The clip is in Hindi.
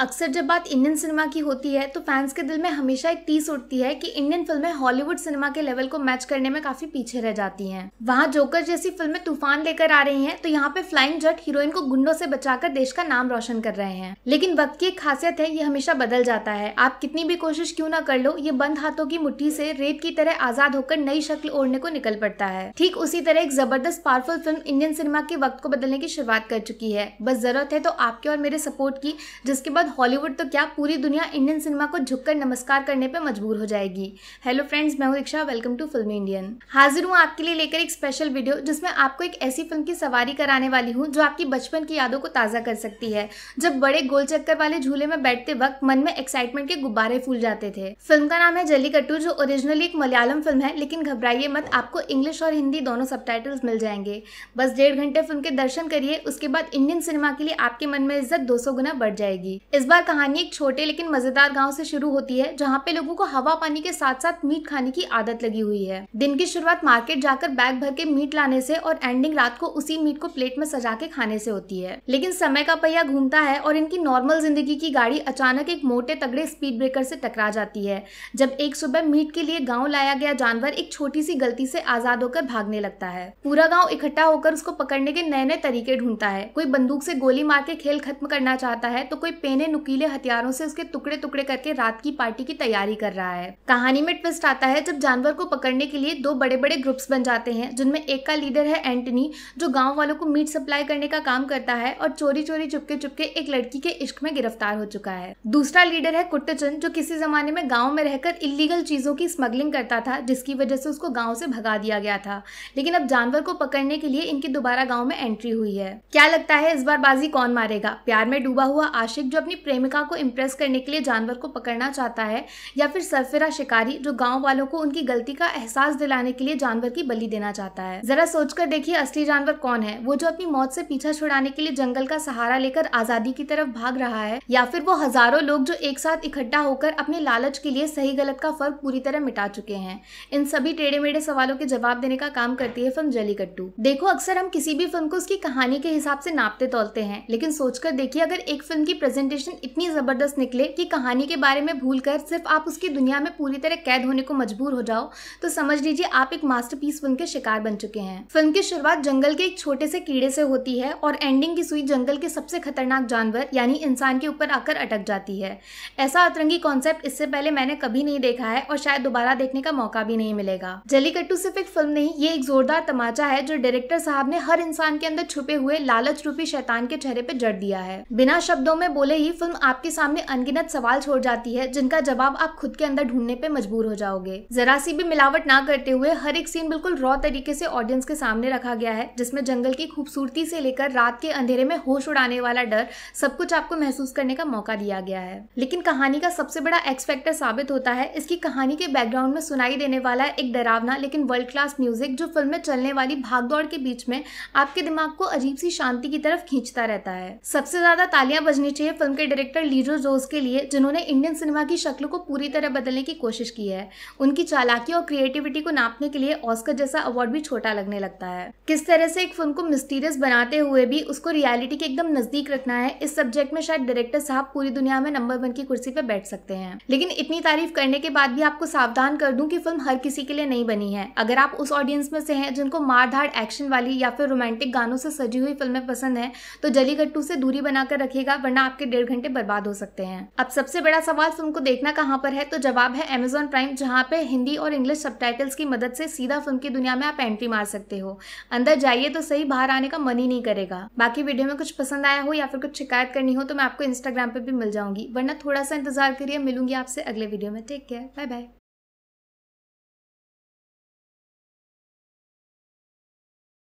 अक्सर जब बात इंडियन सिनेमा की होती है तो फैंस के दिल में हमेशा एक टीस उठती है कि इंडियन फिल्में हॉलीवुड सिनेमा के लेवल को मैच करने में काफी पीछे रह जाती हैं। वहाँ जोकर जैसी फिल्में तूफान लेकर आ रही हैं तो यहाँ पे फ्लाइंग जट हीरोइन को गुंडों से बचाकर देश का नाम रोशन कर रहे हैं लेकिन वक्त की एक खासियत है ये हमेशा बदल जाता है आप कितनी भी कोशिश क्यूँ न कर लो ये बंद हाथों की मुठ्ठी से रेत की तरह आजाद होकर नई शक्ल ओढ़ने को निकल पड़ता है ठीक उसी तरह एक जबरदस्त पावरफुल फिल्म इंडियन सिनेमा के वक्त को बदलने की शुरुआत कर चुकी है बस जरूरत है तो आपके और मेरे सपोर्ट की जिसके बाद बाद हॉलीवुड तो क्या पूरी दुनिया इंडियन सिनेमा को झुककर नमस्कार करने पर मजबूर हो जाएगी हेलो फ्रेंड्स मैं हूँ रिक्शा वेलकम टू फिल्म इंडियन हाजिर हूँ आपके लिए लेकर एक स्पेशल वीडियो जिसमें आपको एक ऐसी फिल्म की सवारी कराने वाली हूँ जो आपकी बचपन की यादों को ताज़ा कर सकती है जब बड़े गोल चक्कर वाले झूले में बैठते वक्त मन में एक्साइटमेंट के गुब्बारे फूल जाते थे फिल्म का नाम है जल्लीकट्टू जो ओरिजिनली एक मलयालम फिल्म है लेकिन घबराइए मत आपको इंग्लिश और हिंदी दोनों सब मिल जाएंगे बस डेढ़ घंटे फिल्म के दर्शन करिए उसके बाद इंडियन सिनेमा के लिए आपके मन में इज्जत 200 गुना बढ़ जाएगी इस बार कहानी एक छोटे लेकिन मजेदार गांव से शुरू होती है जहां पे लोगों को हवा पानी के साथ साथ मीट खाने की आदत लगी हुई है दिन की शुरुआत मार्केट जाकर बैग भर के मीट लाने से और एंडिंग रात को उसी मीट को प्लेट में सजा के खाने से होती है लेकिन समय का पहिया घूमता है और इनकी नॉर्मल जिंदगी की गाड़ी अचानक एक मोटे तगड़े स्पीड ब्रेकर से टकरा जाती है जब एक सुबह मीट के लिए गाँव लाया गया जानवर एक छोटी सी गलती से आजाद होकर भागने लगता है पूरा गाँव इकट्ठा होकर उसको पकड़ने के नए नए तरीके ढूंढता है कोई बंदूक से गोली मार के खेल खत्म करना चाहता है तो कोई पेने अपने नुकीले हथियारों से उसके टुकड़े टुकड़े करके रात की पार्टी की तैयारी कर रहा है कहानी में ट्विस्ट आता है जब जानवर को पकड़ने के लिए दो बड़े बड़े ग्रुप्स बन जाते हैं जिनमें एक का लीडर है एंटनी जो गाँव वालों को मीट सप्लाई करने का काम करता है और चोरी चोरी चुपके चुपके एक लड़की के इश्क में गिरफ्तार हो चुका है दूसरा लीडर है कुट्टचंद जो किसी जमाने में गाँव में रहकर इलीगल चीजों की स्मगलिंग करता था जिसकी वजह से उसको गाँव से भगा दिया गया था लेकिन अब जानवर को पकड़ने के लिए इनकी दोबारा गाँव में एंट्री हुई है क्या लगता है इस बार बाजी कौन मारेगा प्यार में डूबा हुआ आशिक जो अपनी अपनी प्रेमिका को इम्प्रेस करने के लिए जानवर को पकड़ना चाहता है या फिर सरफेरा शिकारी जो गांव वालों को उनकी गलती का एहसास दिलाने के लिए जानवर की बलि देना चाहता है जरा सोचकर देखिए असली जानवर कौन है वो जो अपनी मौत से पीछा छुड़ाने के लिए जंगल का सहारा लेकर आजादी की तरफ भाग रहा है या फिर वो हजारों लोग जो एक साथ इकट्ठा होकर अपने लालच के लिए सही गलत का फर्क पूरी तरह मिटा चुके हैं इन सभी टेढ़े मेढ़े सवालों के जवाब देने का काम करती है फिल्म जलीकट्टू देखो अक्सर हम किसी भी फिल्म को उसकी कहानी के हिसाब से नापते तोलते हैं लेकिन सोचकर देखिए अगर एक फिल्म की प्रेजेंटेशन सिचुएशन इतनी ज़बरदस्त निकले कि कहानी के बारे में भूल कर सिर्फ आप उसकी दुनिया में पूरी तरह कैद होने को मजबूर हो जाओ तो समझ लीजिए आप एक मास्टरपीस फिल्म के शिकार बन चुके हैं फिल्म की शुरुआत जंगल के एक छोटे से कीड़े से होती है और एंडिंग की सुई जंगल के सबसे खतरनाक जानवर यानी इंसान के ऊपर आकर अटक जाती है ऐसा अतरंगी कॉन्सेप्ट इससे पहले मैंने कभी नहीं देखा है और शायद दोबारा देखने का मौका भी नहीं मिलेगा जलीकट्टू सिर्फ एक फिल्म नहीं ये एक जोरदार तमाचा है जो डायरेक्टर साहब ने हर इंसान के अंदर छुपे हुए लालच रूपी शैतान के चेहरे पर जड़ दिया है बिना शब्दों में बोले ही फिल्म आपके सामने अनगिनत सवाल छोड़ जाती है जिनका जवाब आप खुद के अंदर ढूंढने पे मजबूर हो जाओगे जरा सी भी मिलावट ना करते हुए हर एक सीन बिल्कुल रॉ तरीके से ऑडियंस के सामने रखा गया है जिसमें जंगल की खूबसूरती से लेकर रात के अंधेरे में होश उड़ाने वाला डर सब कुछ आपको महसूस करने का मौका दिया गया है लेकिन कहानी का सबसे बड़ा एक्स फैक्टर साबित होता है इसकी कहानी के बैकग्राउंड में सुनाई देने वाला एक डरावना लेकिन वर्ल्ड क्लास म्यूजिक जो फिल्म में चलने वाली भागदौड़ के बीच में आपके दिमाग को अजीब सी शांति की तरफ खींचता रहता है सबसे ज्यादा तालियां बजनी चाहिए फिल्म के के डायरेक्टर लीजो जोस के लिए जिन्होंने इंडियन सिनेमा की शक्ल को पूरी तरह बदलने की कोशिश की है उनकी चालाकी और क्रिएटिविटी को नापने के लिए ऑस्कर जैसा अवार्ड भी छोटा लगने लगता है किस तरह से एक फिल्म को मिस्टीरियस बनाते हुए भी उसको रियलिटी के एकदम नजदीक रखना है इस सब्जेक्ट में शायद डायरेक्टर साहब पूरी दुनिया में नंबर वन की कुर्सी पर बैठ सकते हैं लेकिन इतनी तारीफ करने के बाद भी आपको सावधान कर दूं कि फिल्म हर किसी के लिए नहीं बनी है अगर आप उस ऑडियंस में से हैं जिनको मारधाड़ एक्शन वाली या फिर रोमांटिक गानों से सजी हुई फिल्में पसंद है तो जलीगट्टू से दूरी बनाकर रखेगा वरना आपके डेढ़ डेढ़ घंटे बर्बाद हो सकते हैं अब सबसे बड़ा सवाल फिल्म को देखना कहाँ पर है तो जवाब है अमेजोन प्राइम जहाँ पे हिंदी और इंग्लिश सब की मदद से सीधा फिल्म की दुनिया में आप एंट्री मार सकते हो अंदर जाइए तो सही बाहर आने का मन ही नहीं करेगा बाकी वीडियो में कुछ पसंद आया हो या फिर कुछ शिकायत करनी हो तो मैं आपको इंस्टाग्राम पर भी मिल जाऊंगी वरना थोड़ा सा इंतजार करिए मिलूंगी आपसे अगले वीडियो में टेक केयर बाय बाय